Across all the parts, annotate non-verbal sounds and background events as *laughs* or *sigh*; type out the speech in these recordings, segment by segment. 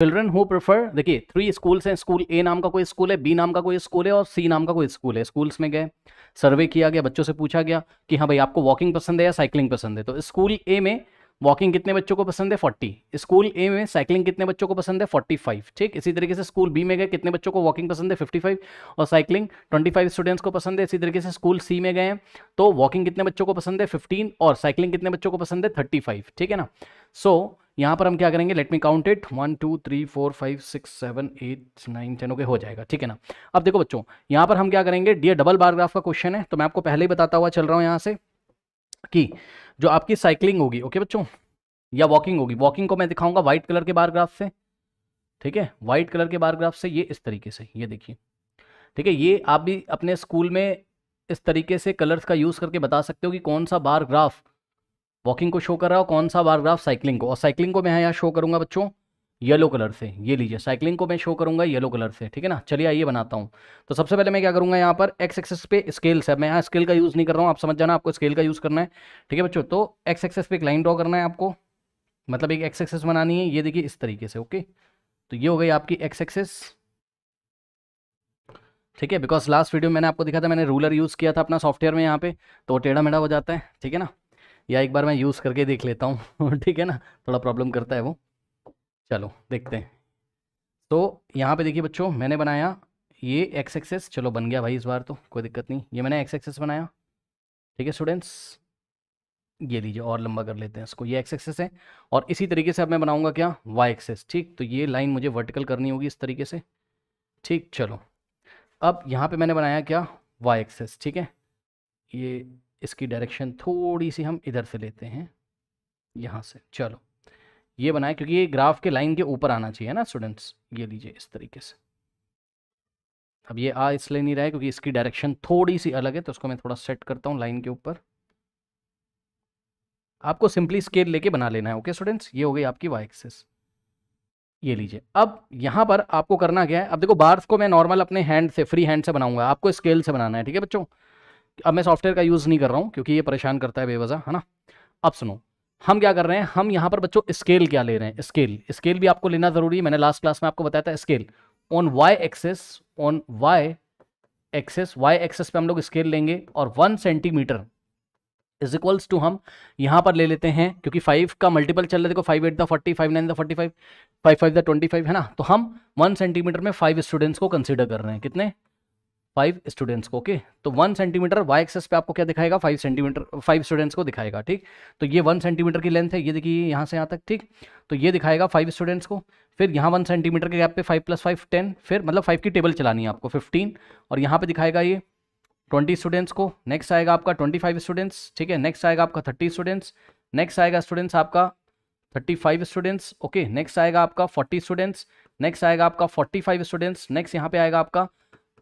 children who prefer देखिए three schools हैं school A नाम का कोई स्कूल है बी नाम का कोई स्कूल है और सी नाम का कोई स्कूल है स्कूल्स में गए सर्वे किया गया बच्चों से पूछा गया कि हाँ भाई आपको वॉकिंग पसंद है या साइकिलिंग पसंद है तो स्कूल ए में वॉकिंग कितने बच्चों को पसंद है फोर्टी स्कूल ए में साइकिलिंग कितने बच्चों को पसंद है फोर्टी फाइव ठीक इसी तरीके से स्कूल बी में गए कितने बच्चों को वॉकिंग पसंद है फिफ्टी फाइव और साइकिलिंग ट्वेंटी फाइव स्टूडेंट्स को पसंद है इसी तरीके से स्कूल सी में गए तो वॉकिंग कितने बच्चों को पसंद है फिफ्टीन और साइकिलिंग कितने बच्चों को पसंद है थर्टी फाइव ठीक है ना सो so, यहाँ पर हम क्या करेंगे let me count it one two three four five six seven eight nine ten okay हो जाएगा ठीक है ना अब देखो बच्चों यहाँ पर हम क्या करेंगे डी डबल बारग्राफ का क्वेश्चन है तो मैं आपको पहले ही बताता हुआ चल रहा हूँ यहाँ से कि जो आपकी साइकिलिंग होगी ओके बच्चों या वॉकिंग होगी वॉकिंग को मैं दिखाऊंगा व्हाइट कलर के बारग्राफ से ठीक है व्हाइट कलर के बारग्राफ से ये इस तरीके से ये देखिए ठीक है ये आप भी अपने स्कूल में इस तरीके से कलर्स का यूज़ करके बता सकते हो कि कौन सा बारग्राफ वॉकिंग को शो कर रहा हूँ कौन सा बार ग्राफ साइकिलिंग को और साइकिलिंग को मैं यहाँ शो करूँगा बच्चों येलो कलर से ये लीजिए साइकिलिंग को मैं शो करूंगा येलो कलर से ठीक है ना चलिए आइए बनाता हूँ तो सबसे पहले मैं क्या करूंगा यहाँ पर एक्स एक्सेस पे स्केल्स है मैं यहाँ स्केल का यूज़ नहीं कर रहा हूँ आप समझ जाना आपको स्केल का यूज़ करना है ठीक है बच्चों तो एक्स एक्सेस पे एक लाइन ड्रॉ करना है आपको मतलब एक एक्स एक्सेस बनानी है ये देखिए इस तरीके से ओके तो ये हो गई आपकी एक्स एक्सेस ठीक है बिकॉज लास्ट वीडियो मैंने आपको दिखा था मैंने रूलर यूज़ किया था अपना सॉफ्टवेयर में यहाँ पे तो टेढ़ा मेढ़ा हो जाता है ठीक है ना या एक बार मैं यूज़ करके देख लेता हूँ *laughs* ठीक है ना थोड़ा प्रॉब्लम करता है वो चलो देखते हैं तो यहाँ पे देखिए बच्चों मैंने बनाया ये एक्स एक्सेस चलो बन गया भाई इस बार तो कोई दिक्कत नहीं ये मैंने एक्स एक्सेस बनाया ठीक है स्टूडेंट्स ये लीजिए और लंबा कर लेते हैं इसको ये एक्स एक्सेस है और इसी तरीके से अब मैं बनाऊँगा क्या वाई एक्सेस ठीक तो ये लाइन मुझे वर्टिकल करनी होगी इस तरीके से ठीक चलो अब यहाँ पर मैंने बनाया क्या वाई एक्सेस ठीक है ये इसकी डायरेक्शन थोड़ी सी हम इधर से लेते हैं यहाँ से चलो ये बनाए क्योंकि ये ग्राफ के लाइन के ऊपर आना चाहिए ना स्टूडेंट्स ये लीजिए इस तरीके से अब ये आ इसलिए नहीं रहा है क्योंकि इसकी डायरेक्शन थोड़ी सी अलग है तो उसको मैं थोड़ा सेट करता हूँ लाइन के ऊपर आपको सिंपली स्केल लेके बना लेना है ओके स्टूडेंट्स ये हो गई आपकी वाई एक्सेस ये लीजिए अब यहाँ पर आपको करना क्या है अब देखो बार्स को मैं नॉर्मल अपने हैंड से फ्री हैंड से बनाऊंगा आपको स्केल से बनाना है ठीक है बच्चों अब मैं सॉफ्टवेयर का यूज़ नहीं कर रहा हूँ क्योंकि ये परेशान करता है बेवजह है ना अब सुनो हम क्या कर रहे हैं हम यहाँ पर बच्चों स्केल क्या ले रहे हैं स्केल स्केल भी आपको लेना ज़रूरी है मैंने लास्ट क्लास में आपको बताया था scale on Y axis on Y axis Y axis पे हम लोग स्केल लेंगे और one centimetre is equals to हम यहाँ पर ले लेते हैं क्योंकि फाइव का मल्टीपल चल रहे थे देखो five eight the forty five nine the forty five five five the twenty five है ना तो हम वन सेंटीमीटर में फाइव स्टूडेंट्स को कंसिडर कर रहे हैं कितने फाइव स्टूडेंट्स को ओके तो वन सेंटीमीटर वाई एक्सेस पे आपको क्या दिखाएगा फाइव सेंटीमीटर फाइव स्टूडेंट्स को दिखाएगा ठीक तो ये वन सेंटीमीटर की लेंथ है ये देखिए यहाँ से यहाँ तक ठीक तो ये दिखाएगा फाइव स्टूडेंट्स को फिर यहाँ वन सेंटीमीटर के गैप पे फाइव प्लस फाइव टेन फिर मतलब फाइव की टेबल चलानी है आपको फिफ्टीन और यहाँ पर दिखाएगा ये ट्वेंटी स्टूडेंट्स को नेक्स्ट आएगा आपका ट्वेंटी फाइव स्टूडेंट्स ठीक है नेक्स्ट आएगा आपका थर्टी स्टूडेंट्स नेक्स्ट आएगा स्टूडेंट्स आपका thirty five students okay next आएगा आपका फोर्टी स्टूडेंट्स नेक्स्ट आएगा आपका फोर्टी फाइव स्टूडेंट्स नेक्स्ट यहाँ पे आएगा आपका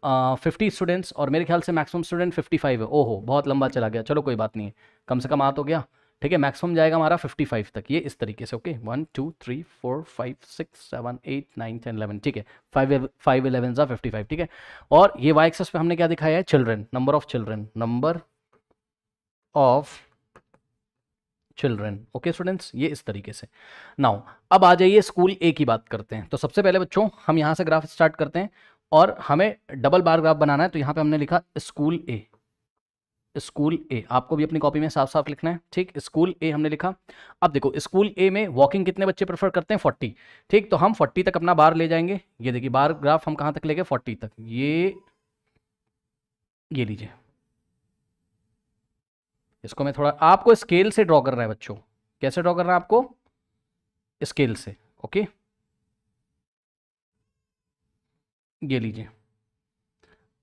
फिफ्टी स्टूडेंट्स और मेरे ख्याल से मैक्सिमम स्टूडेंट फिफ्टी फाइव है ओहो बहुत लंबा चला गया चलो कोई बात नहीं है कम से कम आ तो गया ठीक है मैक्सिमम जाएगा हमारा फिफ्टी फाइव तक ये इस तरीके से okay one two three four five six seven eight nine ten eleven ठीक है फाइव फाइव इलेवन ज़ा फिफ्टी फाइव ठीक है और ये वाई एक्सेस पे हमने क्या दिखाया है children number of children number of children okay students ये इस तरीके से नाउ अब आ जाइए स्कूल ए की बात करते हैं तो सबसे पहले बच्चों हम यहाँ से ग्राफ स्टार्ट करते हैं और हमें डबल बार ग्राफ बनाना है तो यहाँ पे हमने लिखा स्कूल ए स्कूल ए आपको भी अपनी कॉपी में साफ साफ लिखना है ठीक स्कूल ए हमने लिखा अब देखो स्कूल ए में वॉकिंग कितने बच्चे प्रेफर करते हैं फोर्टी ठीक तो हम फोर्टी तक अपना बार ले जाएंगे ये देखिए बार ग्राफ हम कहाँ तक ले गए फोर्टी तक ये ये लीजिए इसको मैं थोड़ा आपको स्केल से ड्रॉ कर रहा है बच्चों कैसे ड्रॉ कर रहा है आपको स्केल से ओके ये लीजिए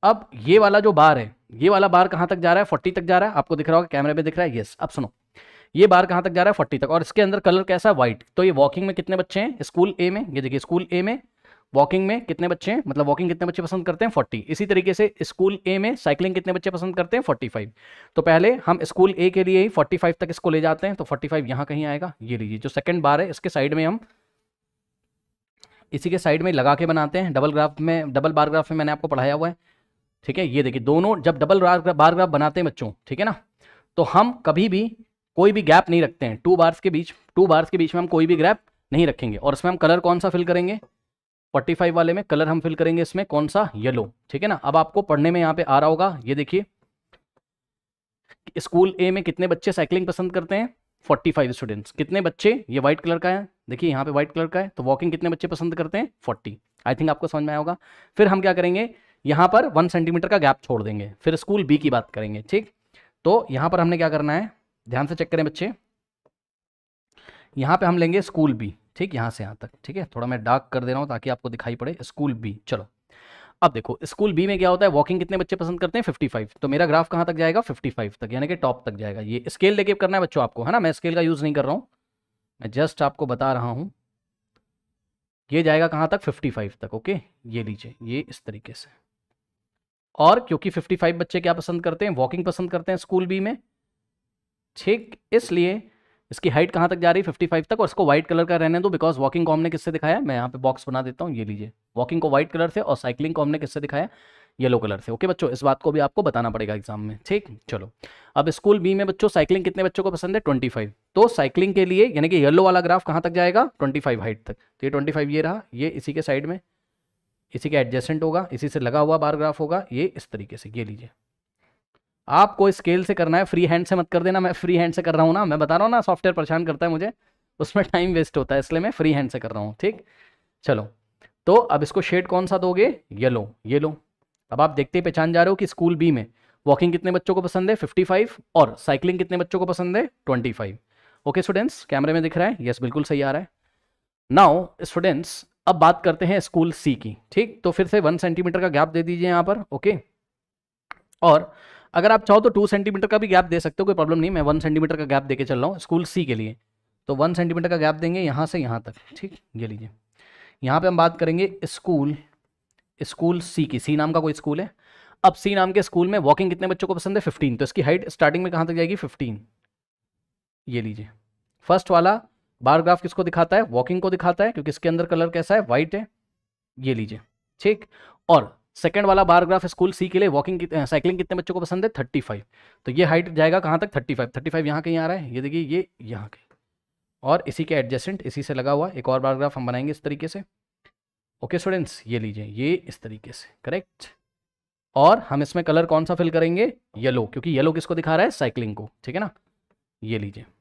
अब ये वाला जो बार है ये वाला बार कहां तक जा रहा है फोर्टी तक जा रहा है आपको दिख रहा होगा कैमरे पे दिख रहा है यस अब सुनो ये बार कहां तक जा रहा है फोर्टी तक और इसके अंदर कलर कैसा है व्हाइट तो ये वॉकिंग में कितने बच्चे हैं स्कूल ए में ये देखिए स्कूल ए में वॉकिंग में कितने बच्चे हैं मतलब वॉकिंग कितने बच्चे पसंद करते हैं 40 इसी तरीके से स्कूल ए में साइकिलिंग कितने बच्चे पसंद करते हैं 45 तो पहले हम स्कूल ए के लिए ही 45 तक इसको ले जाते हैं तो 45 फाइव यहाँ कहीं आएगा ये लीजिए जो सेकंड बार है इसके साइड में हम इसी के साइड में लगा के बनाते हैं डबल ग्राफ में डबल बार ग्राफ में मैंने आपको पढ़ाया हुआ है ठीक है ये देखिए दोनों जब डबल बार ग्राफ बनाते हैं बच्चों ठीक है ना तो हम कभी भी कोई भी गैप नहीं रखते हैं टू बार्स के बीच टू बार्स के बीच में हम कोई भी गैप नहीं रखेंगे और इसमें हम कलर कौन सा फिल करेंगे 45 वाले में कलर हम फिल करेंगे इसमें कौन सा येलो ठीक है ना अब आपको पढ़ने में यहाँ पे आ रहा होगा ये देखिए स्कूल ए में कितने बच्चे साइकिलिंग पसंद करते हैं फोर्टी फाइव स्टूडेंट्स कितने बच्चे ये व्हाइट कलर का है देखिए यहाँ पे व्हाइट कलर का है तो वॉकिंग कितने बच्चे पसंद करते हैं फोर्टी आई थिंक आपको समझ में आया होगा फिर हम क्या करेंगे यहाँ पर वन सेंटीमीटर का गैप छोड़ देंगे फिर स्कूल बी की बात करेंगे ठीक तो यहाँ पर हमने क्या करना है ध्यान से चेक करें बच्चे यहाँ पे हम लेंगे स्कूल बी ठीक यहाँ से यहाँ तक ठीक है थोड़ा मैं डार्क कर दे रहा हूँ ताकि आपको दिखाई पड़े स्कूल बी चलो अब देखो स्कूल बी में क्या होता है वॉकिंग कितने बच्चे पसंद करते हैं 55 तो मेरा ग्राफ कहां तक जाएगा 55 तक यानी कि टॉप तक जाएगा ये स्केल लेके करना है बच्चों आपको है ना मैं स्केल का यूज़ नहीं कर रहा हूं मैं जस्ट आपको बता रहा हूँ ये जाएगा कहां तक 55 तक ओके ये लीजिए ये इस तरीके से और क्योंकि फाइव बच्चे क्या पसंद करते हैं वॉकिंग पसंद करते हैं स्कूल बी में ठीक इसलिए इसकी हाइट कहाँ तक जा रही है फिफ्टी फाइव तक और इसको व्हाइट कलर का रहने दो बिकॉज वॉकिंग कॉम ने किससे दिखाया मैं यहाँ पे बॉक्स बना देता हूँ ये लीजिए वॉकिंग को व्हाइट कलर से और साइकिलिंग कॉम ने किससे दिखाया येलो कलर से ओके बच्चों इस बात को भी आपको बताना पड़ेगा एग्जाम में ठीक चलो अब स्कूल बी में बच्चों साइकिलिंग कितने बच्चों को पसंद है फाइव तो साइकिलिंग के लिए यानी कि येलो वाला ग्राफ कहाँ तक जाएगा फाइव हाइट तक तो ये फाइव ये रहा ये इसी के साइड में इसी के एडजस्टेंट होगा इसी से लगा हुआ बार ग्राफ होगा ये इस तरीके से ये लीजिए आपको स्केल से करना है फ्री हैंड से मत कर देना मैं फ्री हैंड से कर रहा हूँ ना मैं बता रहा हूँ ना सॉफ्टवेयर परेशान करता है मुझे उसमें टाइम *laughs* वेस्ट होता है इसलिए मैं फ्री हैंड से कर रहा हूँ ठीक चलो तो अब इसको शेड कौन सा दोगे येलो येलो अब आप देखते ही पहचान जा रहे हो कि स्कूल बी में वॉकिंग कितने बच्चों को पसंद है फाइव और साइकिलिंग कितने बच्चों को पसंद है फाइव ओके स्टूडेंट्स कैमरे में दिख रहा है यस बिल्कुल सही आ रहा है नाउ स्टूडेंट्स अब बात करते हैं स्कूल सी की ठीक तो फिर से वन सेंटीमीटर का गैप दे दीजिए यहाँ पर ओके और अगर आप चाहो तो टू सेंटीमीटर का भी गैप दे सकते हो कोई प्रॉब्लम नहीं मैं वन सेंटीमीटर का गैप देके चल रहा हूँ स्कूल सी के लिए तो वन सेंटीमीटर का गैप देंगे यहाँ से यहाँ तक ठीक ये लीजिए यहाँ पे हम बात करेंगे स्कूल स्कूल सी की सी नाम का कोई स्कूल है अब सी नाम के स्कूल में वॉकिंग कितने बच्चों को पसंद है फिफ्टीन तो इसकी हाइट स्टार्टिंग में कहाँ तक जाएगी फिफ्टीन ये लीजिए फर्स्ट वाला बार ग्राफ किसको दिखाता है वॉकिंग को दिखाता है क्योंकि इसके अंदर कलर कैसा है वाइट है ये लीजिए ठीक और सेकंड वाला बारग्राफ स्कूल सी के लिए वॉकिंग कित, साइकिलिंग कितने बच्चों को पसंद है थर्टी फाइव तो ये हाइट जाएगा कहाँ तक थर्टी फाइव थर्टी फाइव यहाँ कहीं आ रहा है ये देखिए ये यहाँ के और इसी के एडजस्टेंट इसी से लगा हुआ एक और बारग्राफ हम बनाएंगे इस तरीके से ओके स्टूडेंट्स ये लीजिए ये इस तरीके से करेक्ट और हम इसमें कलर कौन सा फिल करेंगे येलो क्योंकि येलो किसको दिखा रहा है साइकिलिंग को ठीक है ना ये लीजिए